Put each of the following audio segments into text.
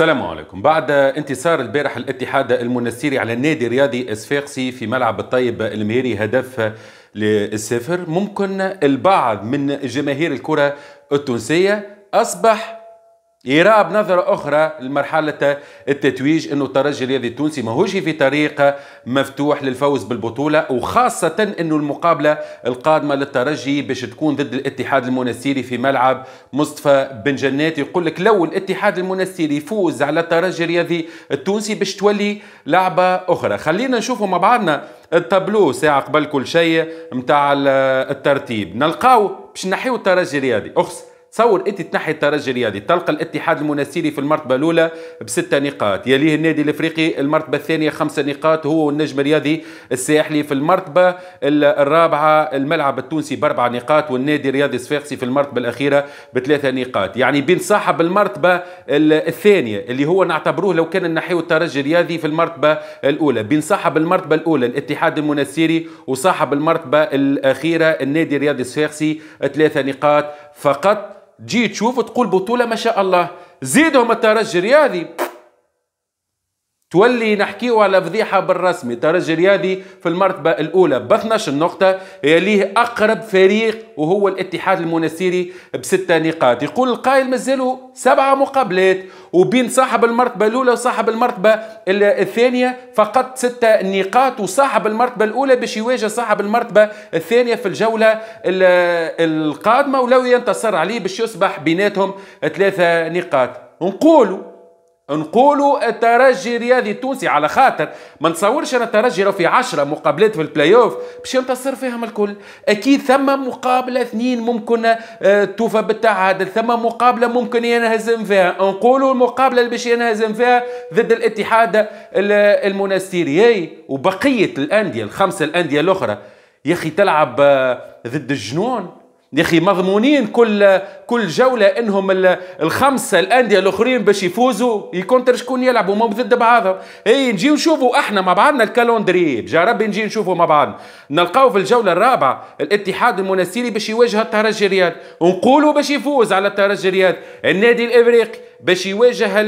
السلام عليكم بعد انتصار البارح الاتحاد المنستيري على النادي الرياضي اسفيقسي في ملعب الطيب المهيري هدف للسفر ممكن البعض من جماهير الكره التونسيه اصبح يرى بنظرة أخرى لمرحلة التتويج أنه الترجي الرياضي التونسي ماهوش في طريق مفتوح للفوز بالبطولة وخاصة أنه المقابلة القادمة للترجي باش تكون ضد الاتحاد المنسيري في ملعب مصطفى بن جنات يقول لك لو الاتحاد المنسيري يفوز على الترجي الرياضي التونسي باش تولي لعبة أخرى خلينا نشوفوا مع بعضنا التابلو ساعة قبل كل شيء متاع الترتيب نلقاو باش نحيو الترجي الرياضي أخص تصور انت تنحي الترجي الرياضي تلقى الاتحاد المنسيري في المرتبه الاولى بسته نقاط يليه النادي الافريقي المرتبه الثانيه خمسه نقاط هو والنجم الرياضي الساحلي في المرتبه الرابعه الملعب التونسي باربع نقاط والنادي الرياضي الصفاقسي في المرتبه الاخيره بثلاثه نقاط يعني بين صاحب المرتبه الثانيه اللي هو نعتبروه لو كان نحي الترجي الرياضي في المرتبه الاولى بين صاحب المرتبه الاولى الاتحاد المنسيري وصاحب المرتبه الاخيره النادي الرياضي الصفاقسي ثلاثه نقاط فقط تجي تشوف وتقول بطوله ما شاء الله زيدهم الترجي الرياضي تولي نحكيو على فضيحه بالرسمي درجة الرياضي في المرتبه الاولى ب 12 نقطه يليه اقرب فريق وهو الاتحاد المنسيري بسته نقاط يقول القائل مازالوا سبعه مقابلات وبين صاحب المرتبه الاولى وصاحب المرتبه الثانيه فقط سته نقاط وصاحب المرتبه الاولى باش يواجه صاحب المرتبه الثانيه في الجوله القادمه ولو ينتصر عليه باش يصبح بيناتهم ثلاثه نقاط نقولوا نقولوا الترجي الرياضي التونسي على خاطر ما نتصورش انا الترجي لو في 10 مقابلات في البلاي اوف باش ينتصر فيهم الكل اكيد ثم مقابله اثنين ممكن آه، توفى بالتعادل ثم مقابله ممكن ينهزم فيها نقولوا المقابله اللي باش ينهزم فيها ضد الاتحاد المونستيري وبقيه الانديه الخمسه الانديه الاخرى يا اخي تلعب آه، ضد الجنون يا اخي مضمونين كل كل جوله انهم الخمسه الانديه الاخرين باش يفوزوا يكونتر شكون يلعبوا ما ضد بعضهم اي نجيو نشوفوا احنا مع بعضنا الكالوندري جا ربي نجي نشوفوا مع بعضنا نلقاو في الجوله الرابعه الاتحاد المنسيري باش يواجه الترجي رياض ونقولوا باش يفوز على الترجي رياض النادي الافريقي باش يواجه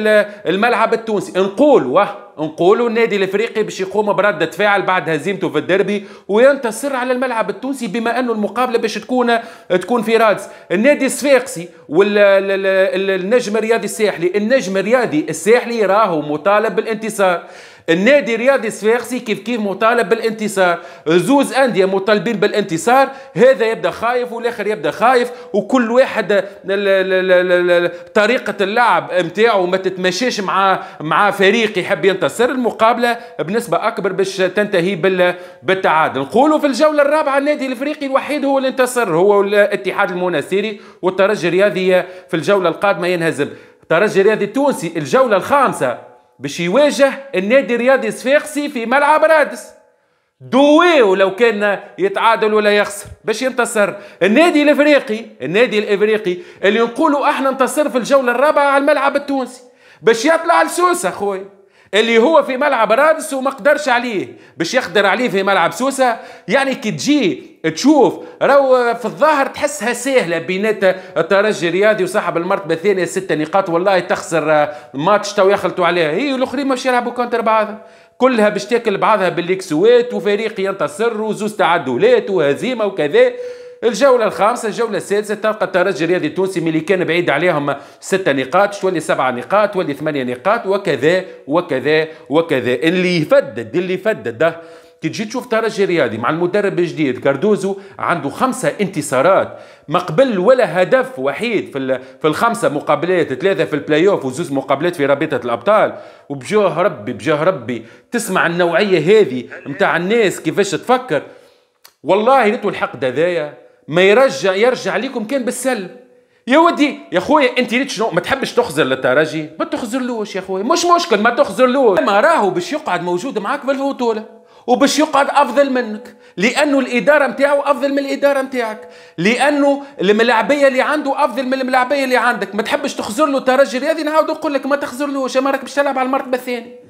الملعب التونسي نقولوا نقولوا النادي الافريقي باش يقوم برده فعل بعد هزيمته في الديربي وينتصر على الملعب التونسي بما انه المقابله باش تكون تكون في رادس النادي الصفاقسي والنجم الرياضي الساحلي النجم الرياضي الساحلي راهو مطالب بالانتصار النادي الرياضي الصفاقسي كيف كيف مطالب بالانتصار زوز انديه مطالبين بالانتصار هذا يبدا خايف والاخر يبدا خايف وكل واحد طريقه اللعب نتاعو ما تتمشاش مع مع فريق يحب ينتصر المقابله بنسبه اكبر باش تنتهي بالتعادل نقولوا في الجوله الرابعه النادي الافريقي الوحيد هو اللي انتصر هو الاتحاد المناسيري والترجي الرياضي في الجوله القادمه ينهزم الترجي الرياضي التونسي الجوله الخامسه باش يواجه النادي الرياضي الصفاقسي في ملعب رادس دوي ولو كان يتعادل ولا يخسر باش ينتصر النادي الافريقي النادي الافريقي اللي نقولوا احنا انتصر في الجوله الرابعه على الملعب التونسي باش يطلع السوسه خويا اللي هو في ملعب رادس وما قدرش عليه باش يقدر عليه في ملعب سوسه يعني كي تجي تشوف راهو في الظاهر تحسها سهله بينات الترجي الرياضي وصاحب المرتبه الثانيه ستة نقاط والله تخسر آه، ماتش تو يخلطوا عليها هي الاخرين ماشي يلعبوا كونتر بعضها كلها باش تاكل بعضها بالليكسوات وفريق ينتصر وزوز تعدلات وهزيمه وكذا الجوله الخامسه الجوله السادسه تلقى الترجي الرياضي التونسي ملي كان بعيد عليهم ستة نقاط تولي سبعة نقاط تولي ثمانية نقاط وكذا وكذا وكذا اللي يفدد اللي يفدد كي تجي تشوف ترجي رياضي مع المدرب الجديد كاردوزو عنده خمسة انتصارات ما قبل ولا هدف وحيد في في الخمسة مقابلات ثلاثة في البلاي اوف وزوز مقابلات في رابطة الأبطال وبجاه ربي بجاه ربي تسمع النوعية هذه نتاع الناس كيفاش تفكر والله لتو الحقد هذايا ما يرجع يرجع ليكم كان بالسلب يا ودي يا خويا انت ريت شنو ما تحبش تخزر للترجي ما تخزرلوش يا خويا مش مشكل ما تخزرلوش اما راهو باش يقعد موجود معاك بالبطوله وباش يقعد افضل منك لانه الاداره نتاعو افضل من الاداره نتاعك لانه الملاعبيه اللي عنده افضل من الملاعبيه اللي عندك ما تحبش تخزر له ترجي رياضي نعاود نقول لك ما تخزرلوش اما راك باش تلعب على المرتبه الثانيه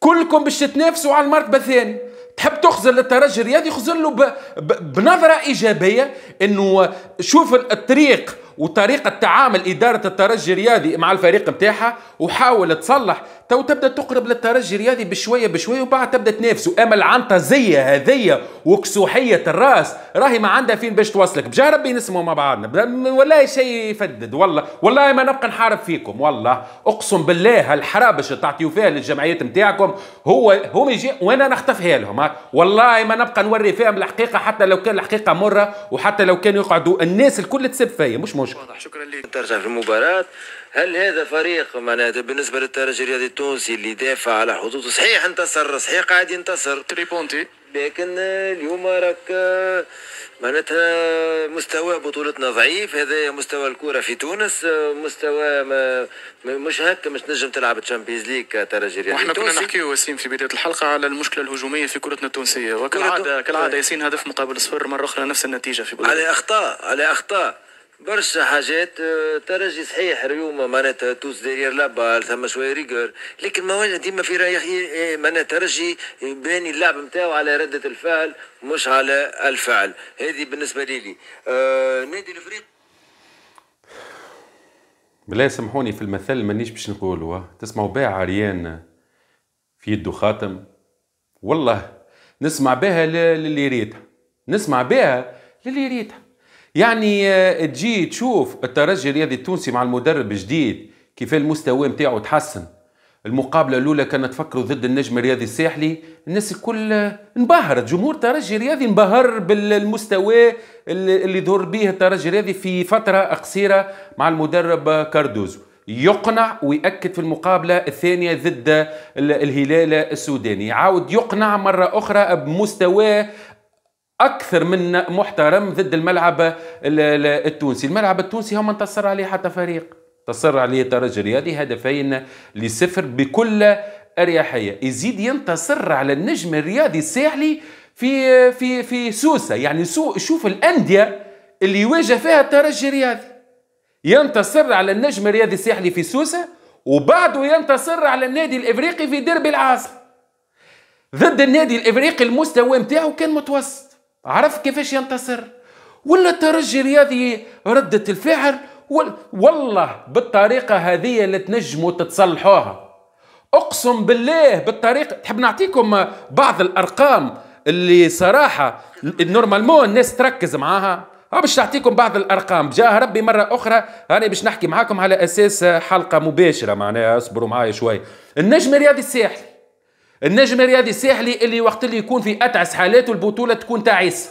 كلكم باش تتنافسوا على المرتبه الثانيه تحب تخزل للترجي الرياضي خزل له بنظره ايجابيه انه شوف الطريق وطريقه تعامل اداره الترجي الرياضي مع الفريق نتاعها وحاول تصلح تو تبدا تقرب للترجي الرياضي بشويه بشويه وبعد تبدا تنافسه اما العنطزيه هذية وكسوحيه الراس راهي ما عندها فين باش توصلك بجاه ربي نسمو مع بعضنا ولا شيء يفدد والله والله ما نبقى نحارب فيكم والله اقسم بالله الحرابش اللي تعطيو فيها للجمعيات نتاعكم هو هم يجي وانا نخطفها لهم والله ما نبقى نوري فيهم الحقيقه حتى لو كان الحقيقه مره وحتى لو كانوا يقعدوا الناس الكل تسب فيا مش مهم مشكل شكرا لك ترجع في المباراه هل هذا فريق معناتها بالنسبه للترجي الرياضي التونسي اللي دافع على حدوده صحيح انتصر صحيح قاعد ينتصر تريبونتي لكن اليوم راك معناتها مستوى بطولتنا ضعيف هذا مستوى الكره في تونس مستوى ما مش هكا مش نجم تلعب تشامبيونز ليج كترجي رياضي وحنا كنا نحكي وسيم في بدايه الحلقه على المشكله الهجوميه في كرتنا التونسيه وكالعاده كالعاده آه. ياسين هدف مقابل صفر مره اخرى نفس النتيجه في بلد. على اخطاء على اخطاء برشا حاجات آه، ترجي صحيح اليوم معناتها توز ديرير لابال ثم شويه ريغور لكن ما ديما في رايح إيه، معناتها ترجي باني اللعب نتاعو على رده الفعل مش على الفعل هذه بالنسبه لي لي آه نادي الفريق بالله سامحوني في المثل مانيش باش نقولوا تسمعوا باع عريان في يده خاتم والله نسمع بها للي ريتها نسمع بها للي ريتها يعني آه، تجي تشوف الترجي الرياضي التونسي مع المدرب الجديد كيف المستوى نتاعو تحسن المقابله الاولى كانت تفكروا ضد النجم الرياضي الساحلي الناس الكل آه، انبهرت جمهور الترجي الرياضي انبهر بالمستوى اللي ظهر به الترجي الرياضي في فتره قصيره مع المدرب كاردوزو يقنع ويأكد في المقابلة الثانية ضد الهلال السوداني عاود يقنع مرة أخرى بمستوى اكثر من محترم ضد الملعب التونسي الملعب التونسي هم انتصر عليه حتى فريق تصر عليه الترجي الرياضي هدفين لصفر بكل اريحيه يزيد ينتصر على النجم الرياضي الساحلي في في في سوسه يعني سو شوف الانديه اللي يواجه فيها الترجي الرياضي ينتصر على النجم الرياضي الساحلي في سوسه وبعده ينتصر على النادي الافريقي في ديربي العاصمه ضد النادي الافريقي المستوى نتاعو كان متوسط عرف كيفاش ينتصر ولا ترجي رياضي ردة الفعل والله بالطريقة هذه اللي تنجموا تتصلحوها أقسم بالله بالطريقة تحب نعطيكم بعض الأرقام اللي صراحة نورمالمون الناس تركز معاها باش نعطيكم بعض الارقام جاه ربي مره اخرى انا باش نحكي معاكم على اساس حلقه مباشره معناها اصبروا معايا شوي النجم الرياضي الساحلي النجم الرياضي الساحلي اللي وقت اللي يكون في اتعس حالاته البطوله تكون تعيسه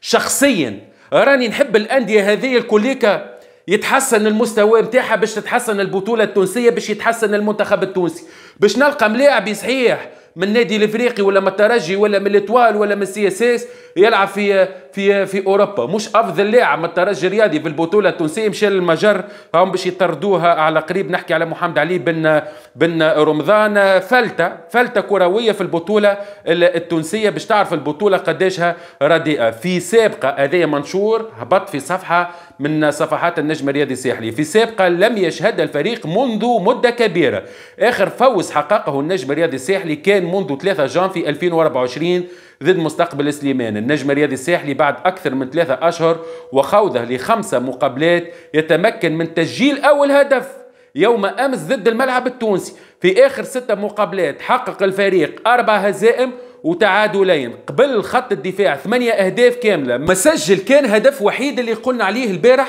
شخصيا راني نحب الانديه هذه الكوليكا يتحسن المستوى نتاعها باش تتحسن البطوله التونسيه باش يتحسن المنتخب التونسي باش نلقى ملاعب صحيح من النادي الافريقي ولا من الترجي ولا من الاتوال ولا من السي اس اس يلعب في في في اوروبا مش افضل لاعب من الترجي الرياضي في البطوله التونسيه مشى للمجر هم باش يطردوها على قريب نحكي على محمد علي بن بن رمضان فلته فلته كرويه في البطوله التونسيه باش تعرف البطوله قداشها رديئه في سابقه هذايا منشور هبط في صفحه من صفحات النجم الرياضي الساحلي في سابقه لم يشهدها الفريق منذ مده كبيره اخر فوز حققه النجم الرياضي الساحلي كان اعلان منذ 3 جان في 2024 ضد مستقبل سليمان النجم الرياضي الساحلي بعد أكثر من ثلاثة أشهر وخوضه لخمسة مقابلات يتمكن من تسجيل أول هدف يوم أمس ضد الملعب التونسي في آخر ستة مقابلات حقق الفريق أربع هزائم وتعادلين قبل خط الدفاع ثمانية أهداف كاملة ما سجل كان هدف وحيد اللي قلنا عليه البارح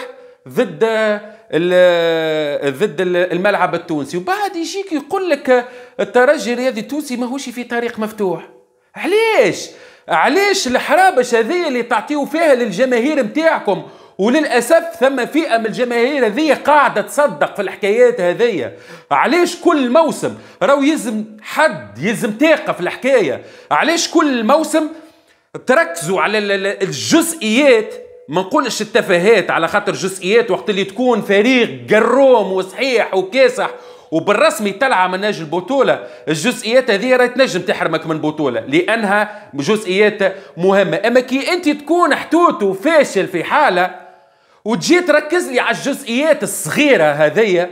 ضد آه، ضد الملعب التونسي وبعد يجيك يقول لك آه، الترجي الرياضي التونسي ماهوش في طريق مفتوح علاش علاش الحرابش هذه اللي تعطيو فيها للجماهير نتاعكم وللاسف ثم فئه من الجماهير هذه قاعده تصدق في الحكايات هذية علاش كل موسم راهو يلزم حد يلزم تاقه في الحكايه علاش كل موسم تركزوا على الجزئيات ما نقولش التفاهات على خاطر جزئيات وقت اللي تكون فريق قروم وصحيح وكاسح وبالرسمي طلع من اجل البطوله الجزئيات هذه راهي تنجم تحرمك من بطوله لانها جزئيات مهمه اما كي انت تكون حتوت وفاشل في حاله وتجي تركز لي على الجزئيات الصغيره هذيا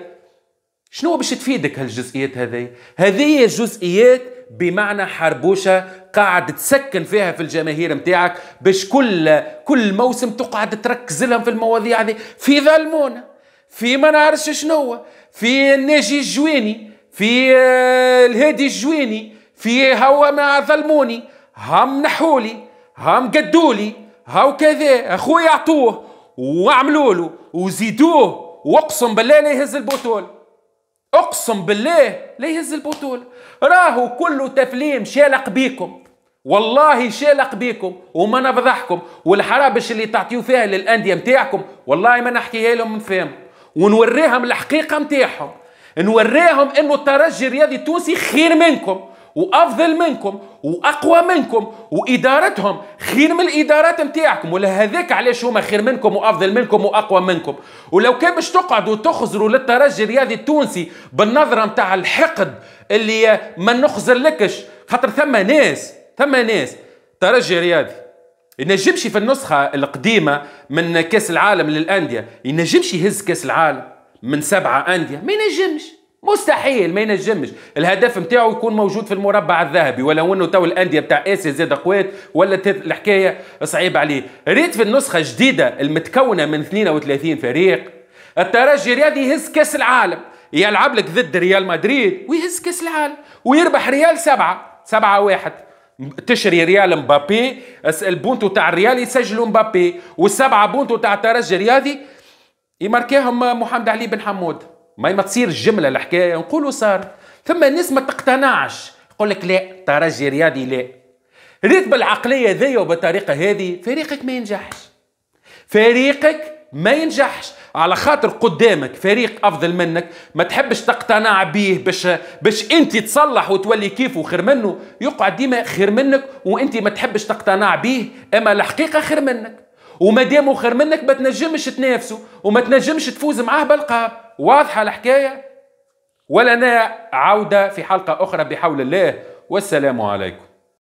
شنو باش تفيدك هالجزئيات هذيا هذه جزئيات بمعنى حربوشة قاعد تسكن فيها في الجماهير متاعك باش كل كل موسم تقعد تركز لهم في المواضيع هذه في ظلمونا في ما نعرفش شنو في الناجي الجويني في آه، الهادي الجويني في هوا ما ظلموني هم نحولي هم قدولي هاو كذا اخويا اعطوه واعملوا له وزيدوه واقسم بالله لا يهز البطوله اقسم بالله لا يهز البطوله راهو كله تفليم شالق بيكم والله شالق بيكم وما نفضحكم والحرابش اللي تعطيو فيها للانديه نتاعكم والله ما نحكيها لهم من فهم ونوريهم الحقيقه نتاعهم نوريهم انه الترجي الرياضي التونسي خير منكم وافضل منكم واقوى منكم وادارتهم خير من الادارات نتاعكم ولا هذاك علاش هما خير منكم وافضل منكم واقوى منكم ولو كان باش تقعدوا تخزروا للترجي الرياضي التونسي بالنظره نتاع الحقد اللي ما نخزرلكش خاطر ثم ناس ثم ناس ترجي رياضي ينجمش في النسخه القديمه من كاس العالم للانديه ينجمش يهز كاس العالم من سبعه انديه ما ينجمش مستحيل ما ينجمش الهدف نتاعو يكون موجود في المربع الذهبي ولو انه تو الانديه نتاع اسيا زاد قوات ولا الحكايه صعيب عليه ريت في النسخه الجديده المتكونه من 32 فريق الترجي الرياضي يهز كاس العالم يلعب لك ضد ريال مدريد ويهز كاس العالم ويربح ريال سبعة سبعة واحد تشري ريال مبابي البونتو تاع الريال يسجلوا مبابي والسبعة بونتو تاع الترجي الرياضي يماركيهم محمد علي بن حمود ما ما تصير الجمله الحكايه نقولوا صار ثم ناس ما تقتنعش يقول لك لا ترجي رياضي لا ريت بالعقليه ذي وبالطريقه هذه فريقك ما ينجحش فريقك ما ينجحش على خاطر قدامك فريق افضل منك ما تحبش تقتنع به باش باش انت تصلح وتولي كيفه وخير منه يقعد ديما خير منك وانت ما تحبش تقتنع به اما الحقيقه خير منك وما دامه خير منك ما تنجمش تنافسه وما تنجمش تفوز معاه بالقاب واضحة الحكاية ولنا عودة في حلقة أخرى بحول الله والسلام عليكم